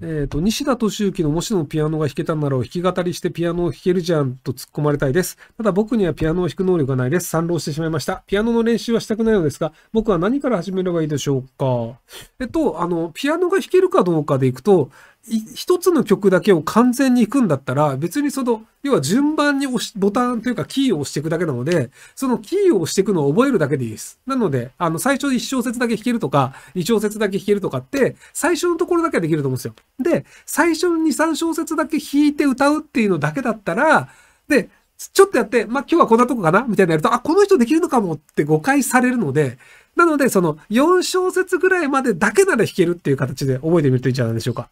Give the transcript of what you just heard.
えっ、ー、と、西田敏行のもしのピアノが弾けたならを弾き語りしてピアノを弾けるじゃんと突っ込まれたいです。ただ僕にはピアノを弾く能力がないです。散浪してしまいました。ピアノの練習はしたくないのですが、僕は何から始めればいいでしょうか。えっと、あの、ピアノが弾けるかどうかでいくと、一つの曲だけを完全に行くんだったら、別にその、要は順番に押し、ボタンというかキーを押していくだけなので、そのキーを押していくのを覚えるだけでいいです。なので、あの、最初1小節だけ弾けるとか、2小節だけ弾けるとかって、最初のところだけはできると思うんですよ。で、最初に2、3小節だけ弾いて歌うっていうのだけだったら、で、ちょっとやって、まあ、今日はこんなとこかなみたいなやると、あ、この人できるのかもって誤解されるので、なので、その4小節ぐらいまでだけなら弾けるっていう形で覚えてみるといいんじゃないでしょうか。